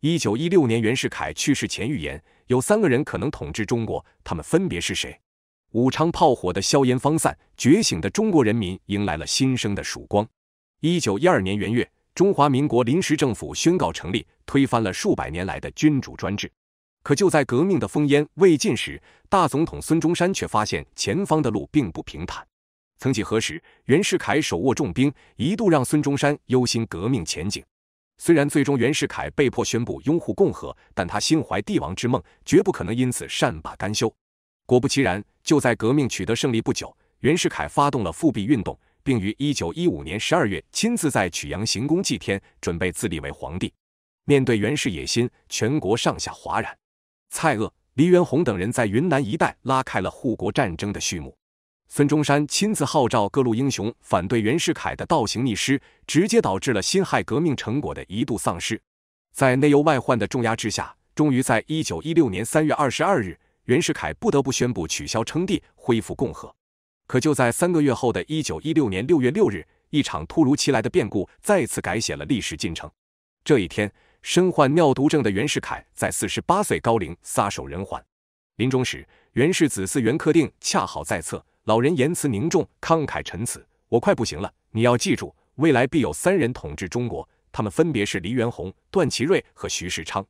一九一六年，袁世凯去世前预言有三个人可能统治中国，他们分别是谁？武昌炮火的硝烟方散，觉醒的中国人民迎来了新生的曙光。一九一二年元月，中华民国临时政府宣告成立，推翻了数百年来的君主专制。可就在革命的烽烟未尽时，大总统孙中山却发现前方的路并不平坦。曾几何时，袁世凯手握重兵，一度让孙中山忧心革命前景。虽然最终袁世凯被迫宣布拥护共和，但他心怀帝王之梦，绝不可能因此善罢甘休。果不其然，就在革命取得胜利不久，袁世凯发动了复辟运动，并于1915年12月亲自在曲阳行宫祭天，准备自立为皇帝。面对袁氏野心，全国上下哗然。蔡锷、黎元洪等人在云南一带拉开了护国战争的序幕。孙中山亲自号召各路英雄反对袁世凯的倒行逆施，直接导致了辛亥革命成果的一度丧失。在内忧外患的重压之下，终于在一九一六年三月二十二日，袁世凯不得不宣布取消称帝，恢复共和。可就在三个月后的一九一六年六月六日，一场突如其来的变故再次改写了历史进程。这一天，身患尿毒症的袁世凯在四十八岁高龄撒手人寰。临终时，袁氏子嗣袁克定恰好在侧。老人言辞凝重，慷慨陈词。我快不行了，你要记住，未来必有三人统治中国，他们分别是黎元洪、段祺瑞和徐世昌。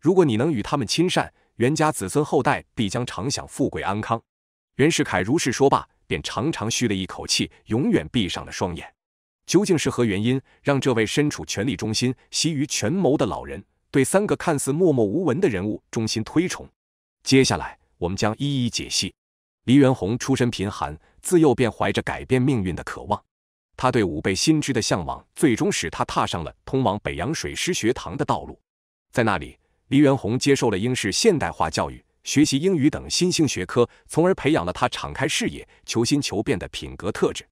如果你能与他们亲善，袁家子孙后代必将常享富贵安康。袁世凯如是说罢，便长长吁了一口气，永远闭上了双眼。究竟是何原因，让这位身处权力中心、习于权谋的老人，对三个看似默默无闻的人物衷心推崇？接下来，我们将一一解析。黎元洪出身贫寒，自幼便怀着改变命运的渴望。他对武备新知的向往，最终使他踏上了通往北洋水师学堂的道路。在那里，黎元洪接受了英式现代化教育，学习英语等新兴学科，从而培养了他敞开视野、求新求变的品格特质。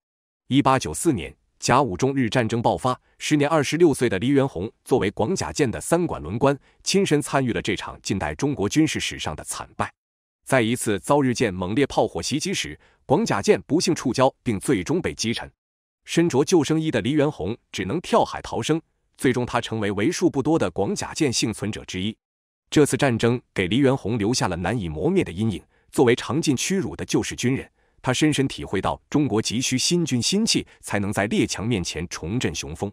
一八九四年，甲午中日战争爆发，时年二十六岁的黎元洪作为广甲舰的三管轮官，亲身参与了这场近代中国军事史上的惨败。在一次遭日舰猛烈炮火袭击时，广甲舰不幸触礁并最终被击沉。身着救生衣的黎元洪只能跳海逃生。最终，他成为为数不多的广甲舰幸存者之一。这次战争给黎元洪留下了难以磨灭的阴影。作为尝尽屈辱的旧式军人，他深深体会到中国急需新军新器才能在列强面前重振雄风。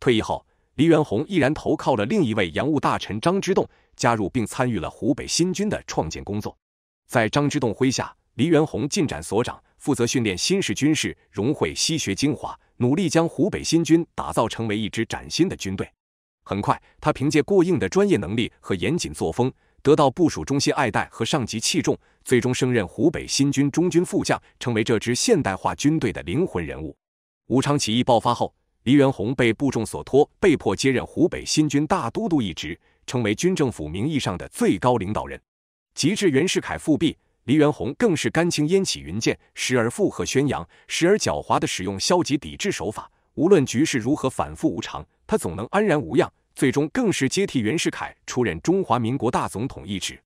退役后，黎元洪毅然投靠了另一位洋务大臣张之洞，加入并参与了湖北新军的创建工作。在张之洞麾下，黎元洪进展所长，负责训练新式军事，融汇西学精华，努力将湖北新军打造成为一支崭新的军队。很快，他凭借过硬的专业能力和严谨作风，得到部署中心爱戴和上级器重，最终升任湖北新军中军副将，成为这支现代化军队的灵魂人物。武昌起义爆发后，黎元洪被部众所托，被迫接任湖北新军大都督一职，成为军政府名义上的最高领导人。及至袁世凯复辟，黎元洪更是干青烟起云间，时而附和宣扬，时而狡猾地使用消极抵制手法。无论局势如何反复无常，他总能安然无恙。最终更是接替袁世凯出任中华民国大总统一职。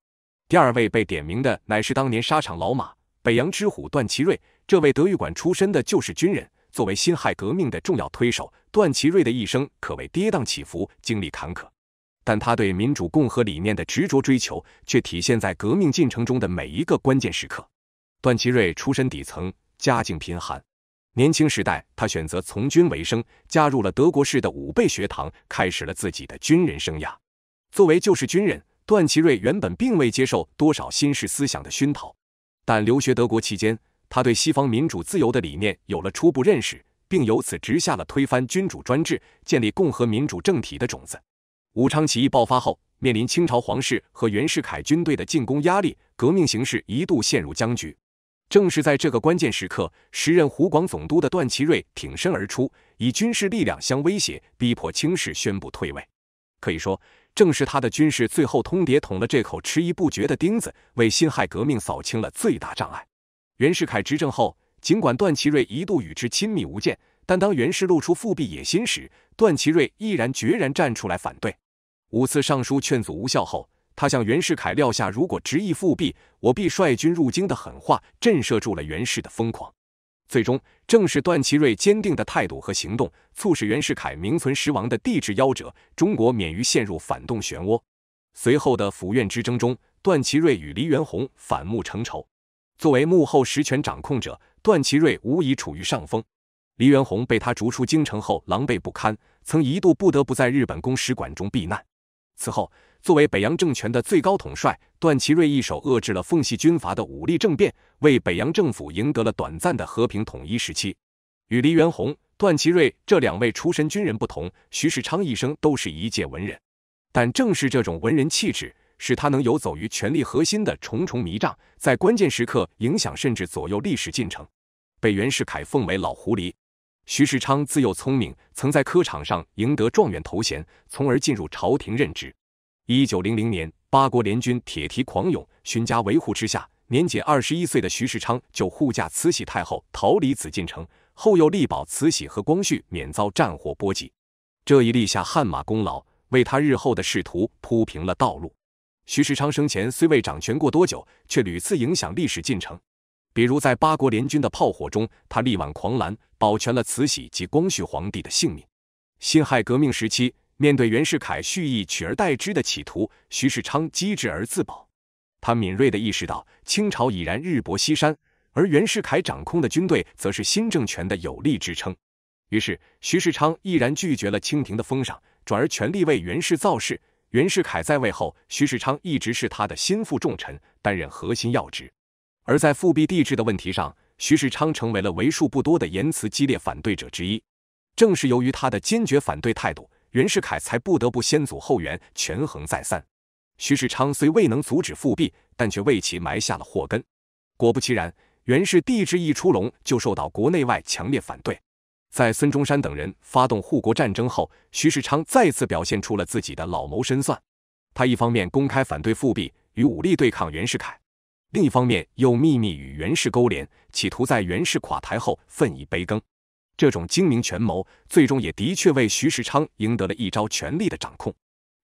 第二位被点名的乃是当年沙场老马、北洋之虎段祺瑞。这位德育馆出身的就是军人，作为辛亥革命的重要推手，段祺瑞的一生可谓跌宕起伏，经历坎坷。但他对民主共和理念的执着追求，却体现在革命进程中的每一个关键时刻。段祺瑞出身底层，家境贫寒，年轻时代他选择从军为生，加入了德国式的武备学堂，开始了自己的军人生涯。作为旧式军人，段祺瑞原本并未接受多少新式思想的熏陶，但留学德国期间，他对西方民主自由的理念有了初步认识，并由此植下了推翻君主专制、建立共和民主政体的种子。武昌起义爆发后，面临清朝皇室和袁世凯军队的进攻压力，革命形势一度陷入僵局。正是在这个关键时刻，时任湖广总督的段祺瑞挺身而出，以军事力量相威胁，逼迫清室宣布退位。可以说，正是他的军事最后通牒捅了这口迟疑不决的钉子，为辛亥革命扫清了最大障碍。袁世凯执政后，尽管段祺瑞一度与之亲密无间，但当袁氏露出复辟野心时，段祺瑞毅然决然站出来反对。五次上书劝阻无效后，他向袁世凯撂下如果执意复辟，我必率军入京的狠话，震慑住了袁世的疯狂。最终，正是段祺瑞坚定的态度和行动，促使袁世凯名存实亡的帝制夭折，中国免于陷入反动漩涡。随后的府院之争中，段祺瑞与黎元洪反目成仇。作为幕后实权掌控者，段祺瑞无疑处于上风。黎元洪被他逐出京城后，狼狈不堪，曾一度不得不在日本公使馆中避难。此后，作为北洋政权的最高统帅，段祺瑞一手遏制了奉系军阀的武力政变，为北洋政府赢得了短暂的和平统一时期。与黎元洪、段祺瑞这两位出身军人不同，徐世昌一生都是一介文人。但正是这种文人气质，使他能游走于权力核心的重重迷障，在关键时刻影响甚至左右历史进程。被袁世凯奉为老狐狸。徐世昌自幼聪明，曾在科场上赢得状元头衔，从而进入朝廷任职。一九零零年，八国联军铁蹄狂涌，荀家维护之下，年仅二十一岁的徐世昌就护驾慈禧太后逃离紫禁城，后又力保慈禧和光绪免遭战火波及，这一立下汗马功劳，为他日后的仕途铺平了道路。徐世昌生前虽未掌权过多久，却屡次影响历史进程。比如在八国联军的炮火中，他力挽狂澜，保全了慈禧及光绪皇帝的性命。辛亥革命时期，面对袁世凯蓄意取而代之的企图，徐世昌机智而自保。他敏锐地意识到清朝已然日薄西山，而袁世凯掌控的军队则是新政权的有力支撑。于是，徐世昌毅然拒绝了清廷的封赏，转而全力为袁氏造势。袁世凯在位后，徐世昌一直是他的心腹重臣，担任核心要职。而在复辟帝制的问题上，徐世昌成为了为数不多的言辞激烈反对者之一。正是由于他的坚决反对态度，袁世凯才不得不先祖后援，权衡再三。徐世昌虽未能阻止复辟，但却为其埋下了祸根。果不其然，袁氏帝制一出笼，就受到国内外强烈反对。在孙中山等人发动护国战争后，徐世昌再次表现出了自己的老谋深算。他一方面公开反对复辟，与武力对抗袁世凯。另一方面，又秘密与袁氏勾连，企图在袁氏垮台后分一杯羹。这种精明权谋，最终也的确为徐世昌赢得了一招权力的掌控。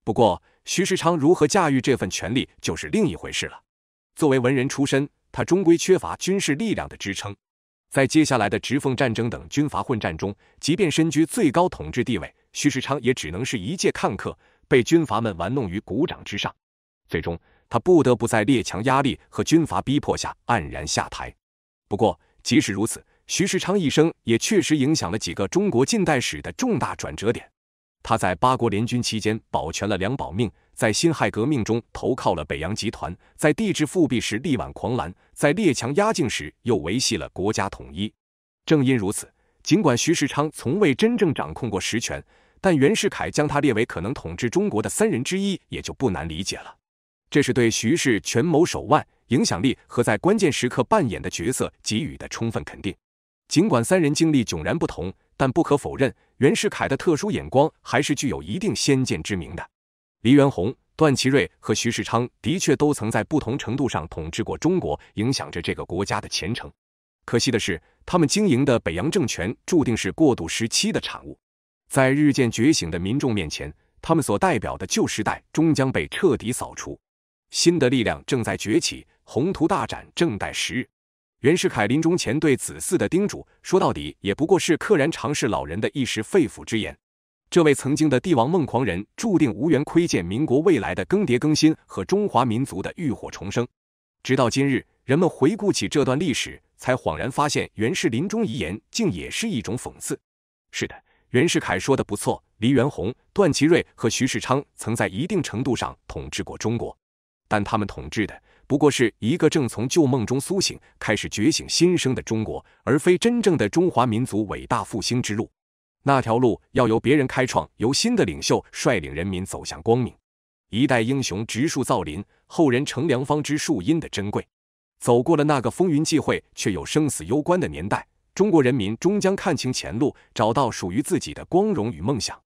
不过，徐世昌如何驾驭这份权力，就是另一回事了。作为文人出身，他终归缺乏军事力量的支撑。在接下来的直奉战争等军阀混战中，即便身居最高统治地位，徐世昌也只能是一介看客，被军阀们玩弄于股掌之上。最终。他不得不在列强压力和军阀逼迫下黯然下台。不过，即使如此，徐世昌一生也确实影响了几个中国近代史的重大转折点。他在八国联军期间保全了梁保命，在辛亥革命中投靠了北洋集团，在帝制复辟时力挽狂澜，在列强压境时又维系了国家统一。正因如此，尽管徐世昌从未真正掌控过实权，但袁世凯将他列为可能统治中国的三人之一，也就不难理解了。这是对徐氏权谋手腕、影响力和在关键时刻扮演的角色给予的充分肯定。尽管三人经历迥然不同，但不可否认，袁世凯的特殊眼光还是具有一定先见之明的。黎元洪、段祺瑞和徐世昌的确都曾在不同程度上统治过中国，影响着这个国家的前程。可惜的是，他们经营的北洋政权注定是过渡时期的产物，在日渐觉醒的民众面前，他们所代表的旧时代终将被彻底扫除。新的力量正在崛起，宏图大展正待时日。袁世凯临终前对子嗣的叮嘱，说到底也不过是溘然长逝老人的一时肺腑之言。这位曾经的帝王梦狂人，注定无缘窥见民国未来的更迭更新和中华民族的浴火重生。直到今日，人们回顾起这段历史，才恍然发现袁氏临终遗言竟也是一种讽刺。是的，袁世凯说的不错，黎元洪、段祺瑞和徐世昌曾在一定程度上统治过中国。但他们统治的不过是一个正从旧梦中苏醒、开始觉醒新生的中国，而非真正的中华民族伟大复兴之路。那条路要由别人开创，由新的领袖率领人民走向光明。一代英雄植树造林，后人乘凉方知树荫的珍贵。走过了那个风云际会却有生死攸关的年代，中国人民终将看清前路，找到属于自己的光荣与梦想。